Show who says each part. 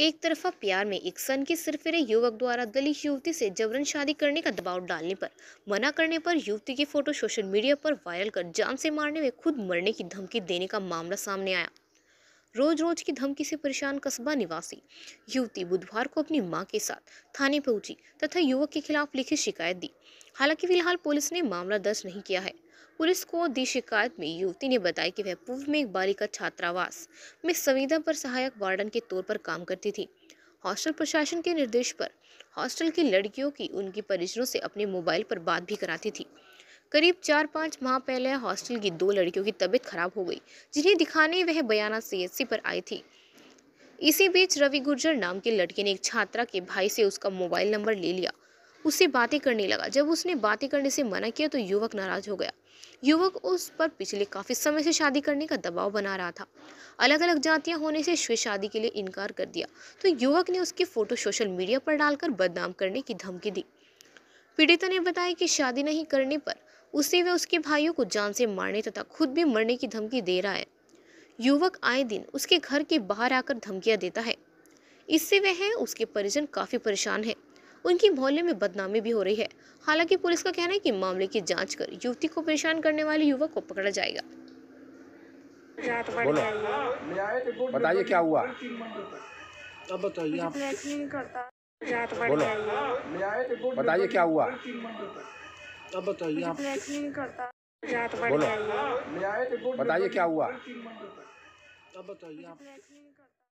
Speaker 1: एक तरफा प्यार में एक सन के सिरफिरे युवक द्वारा दलित युवती से जबरन शादी करने का दबाव डालने पर मना करने पर युवती की फोटो सोशल मीडिया पर वायरल कर जान से मारने में खुद मरने की धमकी देने का मामला सामने आया रोज रोज की धमकी से परेशान कस्बा निवासी युवती बुधवार को अपनी मां के साथ थाने पहुंची तथा युवक के खिलाफ लिखित शिकायत दी हालांकि फिलहाल पुलिस ने मामला दर्ज नहीं किया है पुलिस को दी शिकायत में युवती ने बताया कि वह पूर्व में एक बालिका छात्रावास में संविदा पर सहायक वार्डन के तौर पर काम करती थी हॉस्टल प्रशासन के निर्देश पर हॉस्टल की लड़कियों की उनके परिजनों से अपने मोबाइल पर बात भी कराती थी करीब चार पाँच माह पहले हॉस्टल की दो लड़कियों की तबीयत खराब हो गई जिन्हें दिखाने वह बयाना सीएससी पर आई थी इसी बीच रवि गुर्जर नाम के लड़के ने एक छात्रा के भाई से उसका मोबाइल नंबर ले लिया उससे बातें करने लगा जब उसने बातें करने से मना किया तो युवक नाराज हो गया युवक उस पर पिछले काफ़ी समय से शादी करने का दबाव बना रहा था अलग अलग जातियां होने से श्वे शादी के लिए इनकार कर दिया तो युवक ने उसकी फ़ोटो सोशल मीडिया पर डालकर बदनाम करने की धमकी दी पीड़िता ने बताया कि शादी नहीं करने पर उसे वह उसके भाइयों को जान से मारने तथा खुद भी मरने की धमकी दे रहा है युवक आए दिन उसके घर के बाहर आकर धमकियाँ देता है इससे वह उसके परिजन काफ़ी परेशान हैं उनकी मोहल्ले में बदनामी भी हो रही है हालांकि पुलिस का कहना है कि मामले की जांच कर युवती को परेशान करने वाले युवक को पकड़ा जाएगा बोलो
Speaker 2: बताइए क्या हुआ अब बताइए आप
Speaker 1: बोलो बताइए क्या हुआ अब बताइए आप बोलो बताइए क्या हुआ
Speaker 2: अब बताइए आप